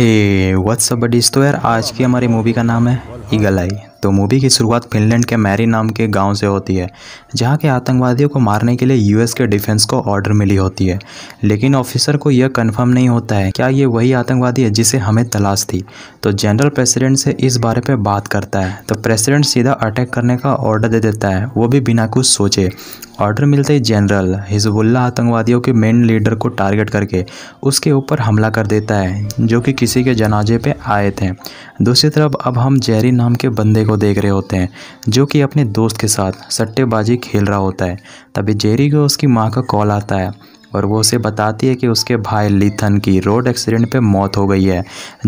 हे WhatsApp buddies तो यार आज की हमारी मूवी का नाम है ईगल आई तो मूवी की शुरुआत फिनलैंड के मैरी नाम के गांव से होती है जहां के आतंकवादियों को मारने के लिए यूएस के डिफेंस को ऑर्डर मिली होती है लेकिन ऑफिसर को यह कन्फर्म नहीं होता है क्या ये वही आतंकवादी है जिसे हमें तलाश थी तो जनरल प्रेसिडेंट से इस बारे पर बात करता है तो प्रेसिडेंट सीधा अटैक करने का ऑर्डर दे देता है वो भी बिना कुछ सोचे ऑर्डर मिलते ही जनरल हिजबुल्ला आतंकवादियों के मेन लीडर को टारगेट करके उसके ऊपर हमला कर देता है जो कि किसी के जनाजे पे आए थे दूसरी तरफ अब हम जेरी नाम के बंदे को को देख रहे होते हैं जो कि अपने दोस्त के साथ सट्टेबाजी खेल रहा होता है तभी जेरी को उसकी माँ का कॉल आता है और वो उसे बताती है कि उसके भाई लिथन की रोड एक्सीडेंट पे मौत हो गई है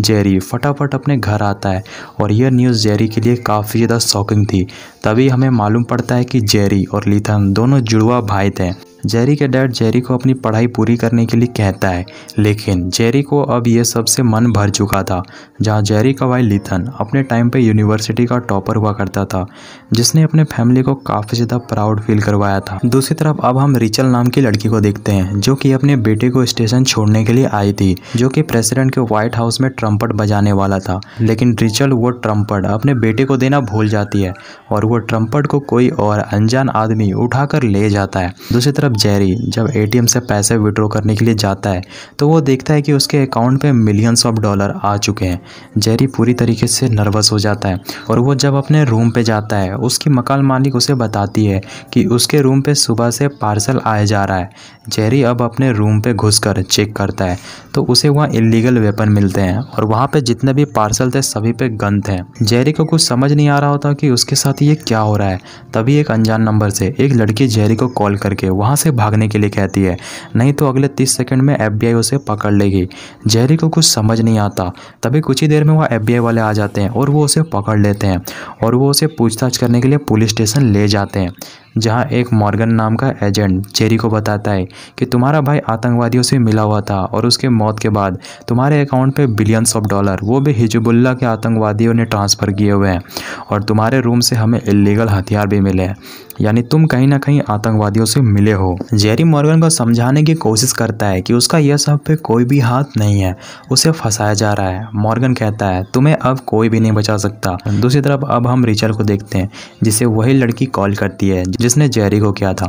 जेरी फटाफट अपने घर आता है और यह न्यूज़ जेरी के लिए काफ़ी ज़्यादा शॉकिंग थी तभी हमें मालूम पड़ता है कि जेरी और लिथन दोनों जुड़वा भाई थे जेरी का डैड जेरी को अपनी पढ़ाई पूरी करने के लिए कहता है लेकिन जेरी को अब यह सबसे मन भर चुका था जहाँ जेरी का भाई लिथन अपने टाइम पे यूनिवर्सिटी का टॉपर हुआ करता था जिसने अपने फैमिली को काफ़ी ज़्यादा प्राउड फील करवाया था दूसरी तरफ अब हम रिचल नाम की लड़की को देखते हैं जो कि अपने बेटे को स्टेशन छोड़ने के लिए आई थी जो कि प्रेसिडेंट के व्हाइट हाउस में ट्रम्पट बजाने वाला था लेकिन रिचल वो ट्रम्पट अपने बेटे को देना भूल जाती है और वो ट्रम्पट को कोई और अनजान आदमी उठाकर ले जाता है दूसरी तरफ तब मतलब जेरी जब एटीएम से पैसे विड्रॉ करने के लिए जाता है तो वो देखता है कि उसके अकाउंट पर मिलियंस ऑफ डॉलर आ चुके हैं जेरी पूरी तरीके से नर्वस हो जाता है और वो जब अपने रूम पे जाता है उसकी मकान मालिक उसे बताती है कि उसके रूम पे सुबह से पार्सल आया जा रहा है जेरी अब अपने रूम पे घुसकर चेक करता है तो उसे वहाँ इलीगल वेपन मिलते हैं और वहाँ पे जितने भी पार्सल थे सभी पे गन थे जेरी को कुछ समझ नहीं आ रहा होता कि उसके साथ ये क्या हो रहा है तभी एक अनजान नंबर से एक लड़की जेरी को कॉल करके वहाँ उसे भागने के लिए कहती है नहीं तो अगले तीस सेकेंड में एफ उसे पकड़ लेगी जेरी को कुछ समझ नहीं आता तभी कुछ ही देर में वह एफ वाले आ जाते हैं और वो उसे पकड़ लेते हैं और वो उसे पूछताछ करने के लिए पुलिस स्टेशन ले जाते हैं जहां एक मॉर्गन नाम का एजेंट जेरी को बताता है कि तुम्हारा भाई आतंकवादियों से मिला हुआ था और उसके मौत के बाद तुम्हारे अकाउंट पे बिलियंस ऑफ डॉलर वो भी हिजबुल्ला के आतंकवादियों ने ट्रांसफ़र किए हुए हैं और तुम्हारे रूम से हमें इलीगल हथियार भी मिले हैं यानी तुम कहीं ना कहीं आतंकवादियों से मिले हो जेरी मॉर्गन को समझाने की कोशिश करता है कि उसका यह सब पे कोई भी हाथ नहीं है उसे फंसाया जा रहा है मॉर्गन कहता है तुम्हें अब कोई भी नहीं बचा सकता दूसरी तरफ अब हम रिचल को देखते हैं जिसे वही लड़की कॉल करती है जिसने जेरी को किया था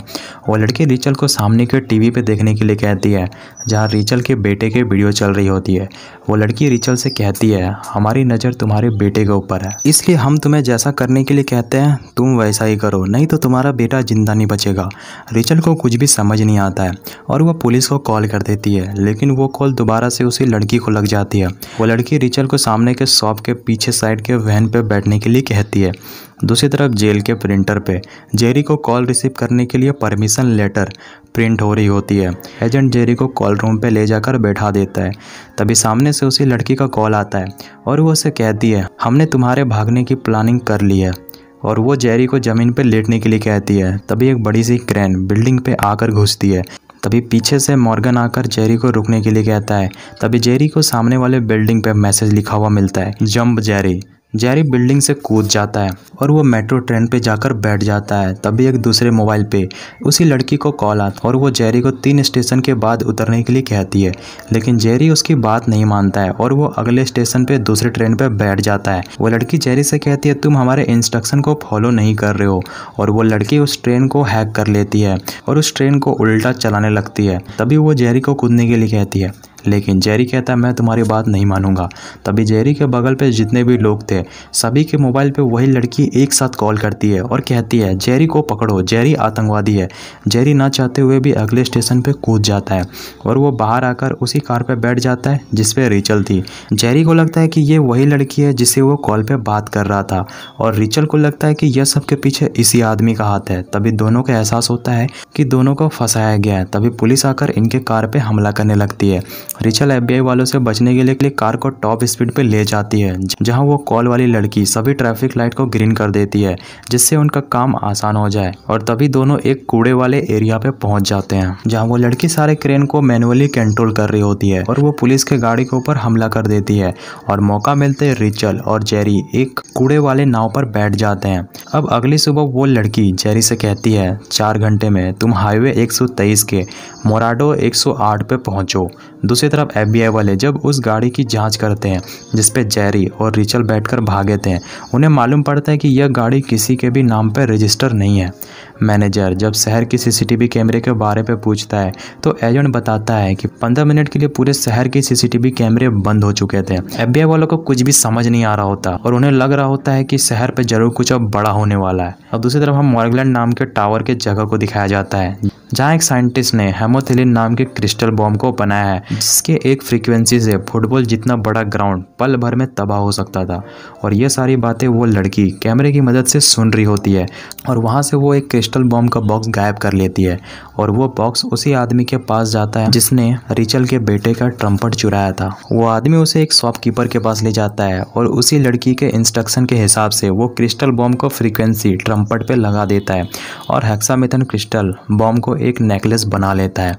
वो लड़की रिचल को सामने के टीवी पे देखने के लिए कहती है जहाँ रिचल के बेटे के वीडियो चल रही होती है वो लड़की रिचल से कहती है हमारी नज़र तुम्हारे बेटे के ऊपर है इसलिए हम तुम्हें जैसा करने के लिए कहते हैं तुम वैसा ही करो नहीं तो तुम्हारा बेटा ज़िंदा नहीं बचेगा रिचल को कुछ भी समझ नहीं आता है और वह पुलिस को कॉल कर देती है लेकिन वो कॉल दोबारा से उसी लड़की को लग जाती है वो लड़की रिचल को सामने के शॉप के पीछे साइड के वहन पर बैठने के लिए कहती है दूसरी तरफ जेल के प्रिंटर पे जेरी को कॉल रिसीव करने के लिए परमिशन लेटर प्रिंट हो रही होती है एजेंट जेरी को कॉल रूम पे ले जाकर बैठा देता है तभी सामने से उसी लड़की का कॉल आता है और वो उसे कहती है हमने तुम्हारे भागने की प्लानिंग कर ली है और वो जेरी को ज़मीन पर लेटने के लिए कहती है तभी एक बड़ी सी क्रेन बिल्डिंग पे आकर घुसती है तभी पीछे से मॉर्गन आकर जेरी को रुकने के लिए कहता है तभी जेरी को सामने वाले बिल्डिंग पे मैसेज लिखा हुआ मिलता है जंप जेरी जेरी बिल्डिंग से कूद जाता है और वो मेट्रो ट्रेन पे जाकर बैठ जाता है तभी एक दूसरे मोबाइल पे उसी लड़की को कॉल आता और वो जेरी को तीन स्टेशन के बाद उतरने के लिए कहती है लेकिन जैरी उसकी बात नहीं मानता है और वो अगले स्टेशन पे दूसरे ट्रेन पे बैठ जाता है वो लड़की जेरी से कहती है तुम हमारे इंस्ट्रक्शन को फॉलो नहीं कर रहे हो और वो लड़की उस ट्रेन को हैक कर लेती है और उस ट्रेन को उल्टा चलाने लगती है तभी वो जेरी को कूदने के लिए कहती है लेकिन जेरी कहता है मैं तुम्हारी बात नहीं मानूंगा तभी जेरी के बगल पे जितने भी लोग थे सभी के मोबाइल पे वही लड़की एक साथ कॉल करती है और कहती है जेरी को पकड़ो जेरी आतंकवादी है जेरी ना चाहते हुए भी अगले स्टेशन पे कूद जाता है और वो बाहर आकर उसी कार पर बैठ जाता है जिसपे रिचल थी जेरी को लगता है कि ये वही लड़की है जिसे वो कॉल पर बात कर रहा था और रिचल को लगता है कि यह सब के पीछे इसी आदमी का हाथ है तभी दोनों का एहसास होता है कि दोनों को फंसाया गया है तभी पुलिस आकर इनके कार पर हमला करने लगती है रिचल एफबीआई वालों से बचने के लिए कार को टॉप स्पीड पे ले जाती है जहां वो कॉल वाली लड़की सभी ट्रैफिक लाइट को ग्रीन कर देती है जिससे उनका काम आसान हो जाए और तभी दोनों एक कूड़े वाले एरिया पे पहुंच जाते हैं जहां वो लड़की सारे क्रेन को मैनुअली कंट्रोल कर रही होती है और वो पुलिस के गाड़ी के ऊपर हमला कर देती है और मौका मिलते रिचल और जेरी एक कूड़े वाले नाव पर बैठ जाते हैं अब अगली सुबह वो लड़की जेरी से कहती है चार घंटे में तुम हाईवे एक के मोराडो एक पे पहुंचो दूसरे दूसरी तरफ एफबीआई वाले जब उस गाड़ी की जांच करते हैं जिस पे जेरी और रिचल बैठकर भागे थे उन्हें मालूम पड़ता है कि यह गाड़ी किसी के भी नाम पर रजिस्टर नहीं है मैनेजर जब शहर की सीसीटीवी कैमरे के बारे में पूछता है तो एजेंट बताता है कि पंद्रह मिनट के लिए पूरे शहर के सीसीटीवी कैमरे बंद हो चुके थे एफबीआई वालों को कुछ भी समझ नहीं आ रहा होता और उन्हें लग रहा होता है कि शहर पर जरूर कुछ अब बड़ा होने वाला है और दूसरी तरफ हम मॉर्गलैंड नाम के टावर के जगह को दिखाया जाता है जहाँ एक साइंटिस्ट ने हेमोथिलिन नाम के क्रिस्टल बॉम्ब को बनाया है इसके एक फ्रीक्वेंसी से फुटबॉल जितना बड़ा ग्राउंड पल भर में तबाह हो सकता था और ये सारी बातें वो लड़की कैमरे की मदद से सुन रही होती है और वहाँ से वो एक क्रिस्टल बॉम्ब का बॉक्स गायब कर लेती है और वो बॉक्स उसी आदमी के पास जाता है जिसने रिचल के बेटे का ट्रम्पट चुराया था वो आदमी उसे एक शॉपकीपर के पास ले जाता है और उसी लड़की के इंस्ट्रक्शन के हिसाब से वो क्रिस्टल बॉम्ब को फ्रीक्वेंसी ट्रम्पट पर लगा देता है और हेक्सामेथन क्रिस्टल बॉम्ब को एक नेकलेस बना लेता है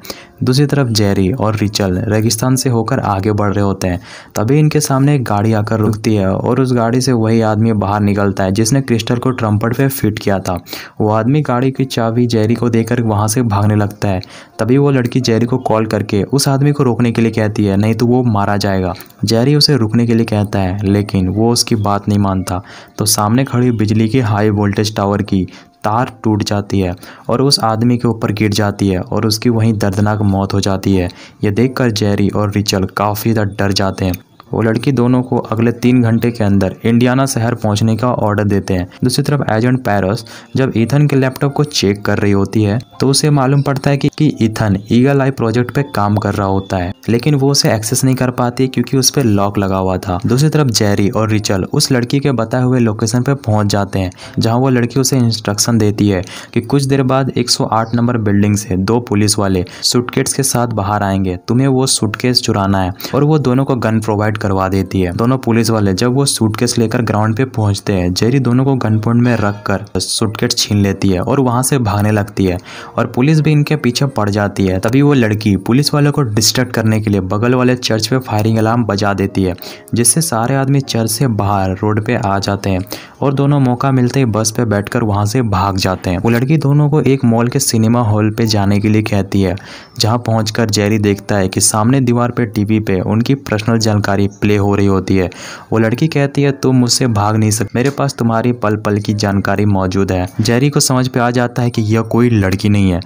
दूसरी तरफ जेरी और रिचल रेगुलर रेगिस्तान से होकर आगे बढ़ रहे होते हैं तभी इनके सामने एक गाड़ी आकर रुकती है और उस गाड़ी से वही आदमी बाहर निकलता है जिसने क्रिस्टल को ट्रम्पट पर फिट किया था वो आदमी गाड़ी की चाबी जेरी को देकर वहाँ से भागने लगता है तभी वो लड़की जेरी को कॉल करके उस आदमी को रोकने के लिए कहती है नहीं तो वो मारा जाएगा जेरी उसे रुकने के लिए कहता है लेकिन वो उसकी बात नहीं मानता तो सामने खड़ी बिजली के हाई वोल्टेज टावर की तार टूट जाती है और उस आदमी के ऊपर गिर जाती है और उसकी वहीं दर्दनाक मौत हो जाती है यह देखकर जेरी और रिचल काफ़ी ज़्यादा डर जाते हैं वो लड़की दोनों को अगले तीन घंटे के अंदर इंडियाना शहर पहुंचने का ऑर्डर देते हैं दूसरी तरफ एजेंट पैरस जब ईथन के लैपटॉप को चेक कर रही होती है तो उसे मालूम पड़ता है कि, कि ईथन ईगल आई प्रोजेक्ट पे काम कर रहा होता है लेकिन वो उसे एक्सेस नहीं कर पाती क्योंकि उस पर लॉक लगा हुआ था दूसरी तरफ जेरी और रिचल उस लड़की के बताए हुए लोकेशन पर पहुंच जाते हैं जहाँ वो लड़की उसे इंस्ट्रक्शन देती है कि कुछ देर बाद एक नंबर बिल्डिंग से दो पुलिस वाले सुटकेट्स के साथ बाहर आएंगे तुम्हें वो सुटकेस चुराना है और वो दोनों को गन प्रोवाइड कनेक्ट करवा देती है दोनों पुलिस वाले जब वो सूटकेस लेकर ग्राउंड पे पहुंचते हैं जेरी दोनों को गनपॉइंट में रख कर सूटकेस छीन लेती है और वहां से भागने लगती है और पुलिस भी इनके पीछे पड़ जाती है तभी वो लड़की पुलिस वालों को डिस्टर्ब करने के लिए बगल वाले चर्च पे फायरिंग अलार्म बजा देती है जिससे सारे आदमी चर्च से बाहर रोड पे आ जाते हैं और दोनों मौका मिलते ही बस पे बैठकर वहां से भाग जाते हैं वो लड़की दोनों को एक मॉल के सिनेमा हॉल पे जाने के लिए कहती है जहां पहुंचकर जेरी देखता है कि सामने दीवार पे टीवी पे उनकी पर्सनल जानकारी तुम्हारी प्ले हो रही होती है वो लड़की कहती है तुम मुझसे भाग नहीं सकते मेरे पास तुम्हारी पल पल की जानकारी मौजूद है जेरी को समझ पे आ जाता है कि यह कोई लड़की नहीं है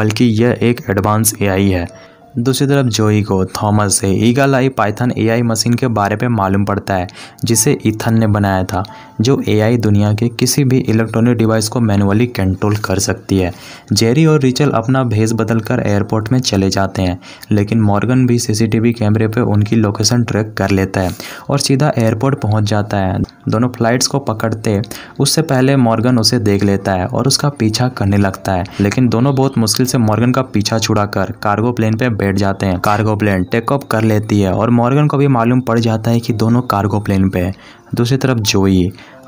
बल्कि यह एक एडवांस एआई है दूसरी तरफ जोई को थॉमस से eagle eye python AI machine के बारे में मालूम पड़ता है जिसे इथन ने बनाया था जो एआई दुनिया के किसी भी इलेक्ट्रॉनिक डिवाइस को मैनुअली कंट्रोल कर सकती है जेरी और रिचल अपना भेज बदल कर एयरपोर्ट में चले जाते हैं लेकिन मॉर्गन भी सीसीटीवी कैमरे पर उनकी लोकेशन ट्रैक कर लेता है और सीधा एयरपोर्ट पहुँच जाता है दोनों फ्लाइट्स को पकड़ते उससे पहले मॉर्गन उसे देख लेता है और उसका पीछा करने लगता है लेकिन दोनों बहुत मुश्किल से मॉर्गन का पीछा छुड़ा कार्गो प्लेन पर बैठ जाते हैं कार्गो प्लेन टेक ऑफ कर लेती है और मॉर्गन को भी मालूम पड़ जाता है कि दोनों कार्गो प्लेन पे है दूसरी तरफ जोई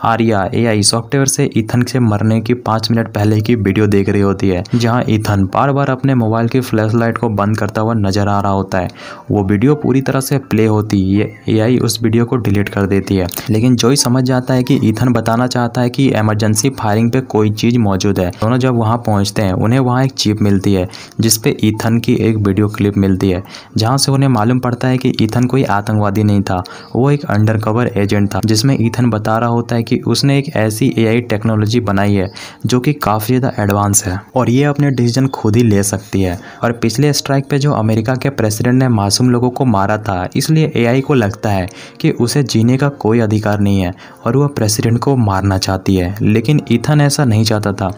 आर्या एआई सॉफ्टवेयर से ईथन से मरने की पांच मिनट पहले की वीडियो देख रही होती है जहाँ ईथन बार बार अपने मोबाइल की लाइट को बंद करता हुआ नजर आ रहा होता है वो वीडियो पूरी तरह से प्ले होती है आई उस वीडियो को डिलीट कर देती है लेकिन ही समझ जाता है कि ईथन बताना चाहता है कि इमरजेंसी फायरिंग पे कोई चीज़ मौजूद है दोनों जब वहाँ पहुंचते हैं उन्हें वहाँ एक चिप मिलती है जिसपे ईथन की एक वीडियो क्लिप मिलती है जहाँ से उन्हें मालूम पड़ता है कि ईथन कोई आतंकवादी नहीं था वो एक अंडरकवर एजेंट था जिसमें ईथन बता रहा होता है कि कि उसने एक ऐसी एआई टेक्नोलॉजी बनाई है जो कि काफ़ी ज़्यादा एडवांस है और ये अपने डिसीजन खुद ही ले सकती है और पिछले स्ट्राइक पे जो अमेरिका के प्रेसिडेंट ने मासूम लोगों को मारा था इसलिए एआई को लगता है कि उसे जीने का कोई अधिकार नहीं है और वह प्रेसिडेंट को मारना चाहती है लेकिन इथन ऐसा नहीं चाहता था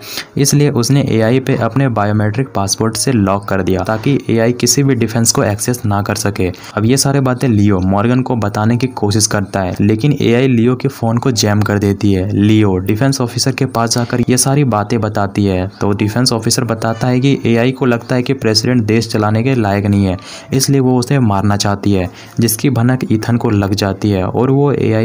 इसलिए उसने आई पे अपने बायोमेट्रिक पासपोर्ट से लॉक कर दिया ताकि आई किसी भी डिफेंस को एक्सेस ना कर सके अब ये सारी बातें लियो मॉर्गन को बताने की कोशिश करता है लेकिन आई लियो के फ़ोन को जैम कर दिया देती है लियो डिफेंस ऑफिसर के पास जाकर ये सारी बातें बताती है तो डिफेंस ऑफिसर बताता है कि एआई को लगता है कि प्रेसिडेंट देश चलाने के लायक नहीं है इसलिए वो उसे मारना चाहती है जिसकी भनक ईथन को लग जाती है और वो ए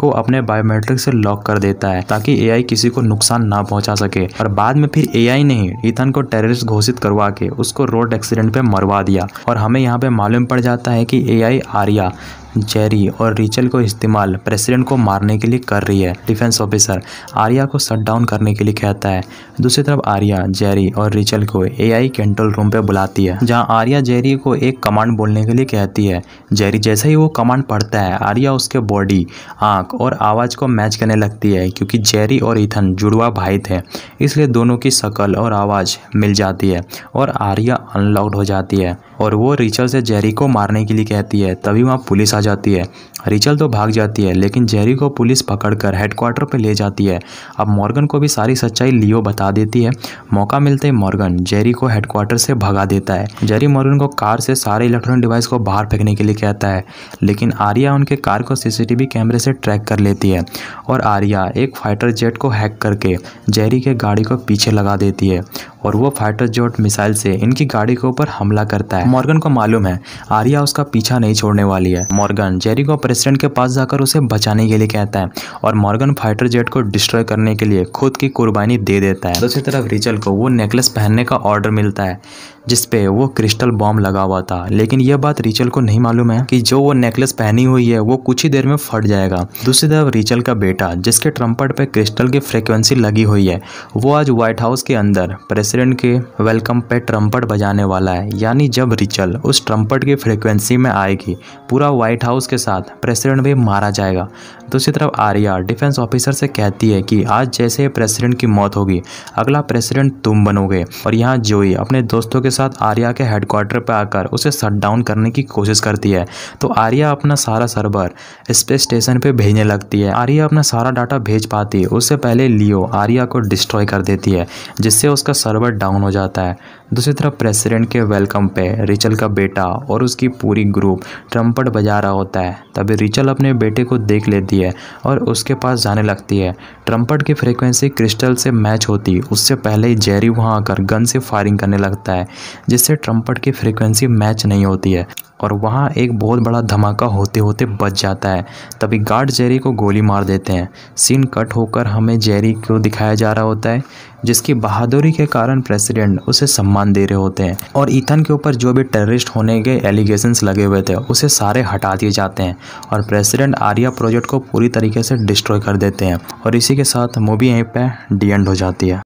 को अपने बायोमेट्रिक से लॉक कर देता है ताकि ए किसी को नुकसान ना पहुँचा सके और बाद में फिर ए ने ही ईथन को टेररिस्ट घोषित करवा के उसको रोड एक्सीडेंट पे मरवा दिया और हमें यहाँ पे मालूम पड़ जाता है कि ए आर्या जेरी और रिचल को इस्तेमाल प्रेसिडेंट को मारने के लिए कर रही है डिफेंस ऑफिसर आर्या को शट डाउन करने के लिए कहता है दूसरी तरफ आर्या जेरी और रिचल को एआई कंट्रोल रूम पे बुलाती है जहां आर्या जेरी को एक कमांड बोलने के लिए कहती है जेरी जैसे ही वो कमांड पढ़ता है आर्या उसके बॉडी आँख और आवाज़ को मैच करने लगती है क्योंकि जेरी और इथन जुड़वा भाई थे इसलिए दोनों की शक्ल और आवाज़ मिल जाती है और आर्या अनलॉक्ड हो जाती है और वो रिचल से जेरी को मारने के लिए कहती है तभी वहाँ पुलिस आ जाती है रिचल तो भाग जाती है लेकिन जेरी को पुलिस पकड़कर हेडक्वार्टर पर ले जाती है अब मॉर्गन को भी सारी सच्चाई लियो बता देती है मौका मिलते ही मॉर्गन जेरी को हेडक्वार्टर से भगा देता है जेरी मॉर्गन को कार से सारे इलेक्ट्रॉनिक डिवाइस को बाहर फेंकने के लिए कहता है लेकिन आर्या उनके कार को सीसीटीवी कैमरे से ट्रैक कर लेती है और आर्या एक फाइटर जेट को हैक करके जेरी के गाड़ी को पीछे लगा देती है और वो फाइटर जेट मिसाइल से इनकी गाड़ी के ऊपर हमला करता है मॉर्गन को मालूम है आर्या उसका पीछा नहीं छोड़ने वाली है मॉर्गन जेरी को प्रेसिडेंट के पास जाकर उसे बचाने के लिए कहता है और मॉर्गन फाइटर जेट को डिस्ट्रॉय करने के लिए खुद की कुर्बानी दे देता है दूसरी तरफ रिचल को वो नेकलेस पहनने का ऑर्डर मिलता है जिसपे वो क्रिस्टल बॉम्ब लगा हुआ था लेकिन यह बात रिचल को नहीं मालूम है कि जो वो नेकलेस पहनी हुई है वो कुछ ही देर में फट जाएगा दूसरी तरफ रिचल का बेटा जिसके ट्रम्पट पे क्रिस्टल की फ्रिक्वेंसी लगी हुई है वो आज व्हाइट हाउस के अंदर प्रेसिडेंट के वेलकम पे ट्रम्पट बजाने वाला है यानी जब रिचल उस ट्रम्पट की फ्रिक्वेंसी में आएगी पूरा व्हाइट हाउस के साथ प्रेसिडेंट भी मारा जाएगा दूसरी तरफ आर्या डिफेंस ऑफिसर से कहती है कि आज जैसे प्रेसिडेंट की मौत होगी अगला प्रेसिडेंट तुम बनोगे और यहाँ जोई अपने दोस्तों के साथ आर्या के हेडक्वार्टर पर आकर उसे शट डाउन करने की कोशिश करती है तो आर्या अपना सारा सर्वर स्पेस स्टेशन पर भेजने लगती है आर्या अपना सारा डाटा भेज पाती है उससे पहले लियो आर्या को डिस्ट्रॉय कर देती है जिससे उसका सर्वर डाउन हो जाता है दूसरी तरफ प्रेसिडेंट के वेलकम पे रिचल का बेटा और उसकी पूरी ग्रुप ट्रम्पट बजा रहा होता है तभी रिचल अपने बेटे को देख लेती है और उसके पास जाने लगती है ट्रम्पट की फ्रीक्वेंसी क्रिस्टल से मैच होती उससे पहले ही जेरी वहाँ आकर गन से फायरिंग करने लगता है जिससे ट्रम्पट की फ्रीक्वेंसी मैच नहीं होती है और वहाँ एक बहुत बड़ा धमाका होते होते बच जाता है तभी गार्ड जेरी को गोली मार देते हैं सीन कट होकर हमें जेरी को दिखाया जा रहा होता है जिसकी बहादुरी के कारण प्रेसिडेंट उसे सम्मान दे रहे होते हैं और ईथन के ऊपर जो भी टेररिस्ट होने के एलिगेशंस लगे हुए थे उसे सारे हटा दिए जाते हैं और प्रेसिडेंट आर्या प्रोजेक्ट को पूरी तरीके से डिस्ट्रॉय कर देते हैं और इसी के साथ मूवी यहीं पर डी एंड हो जाती है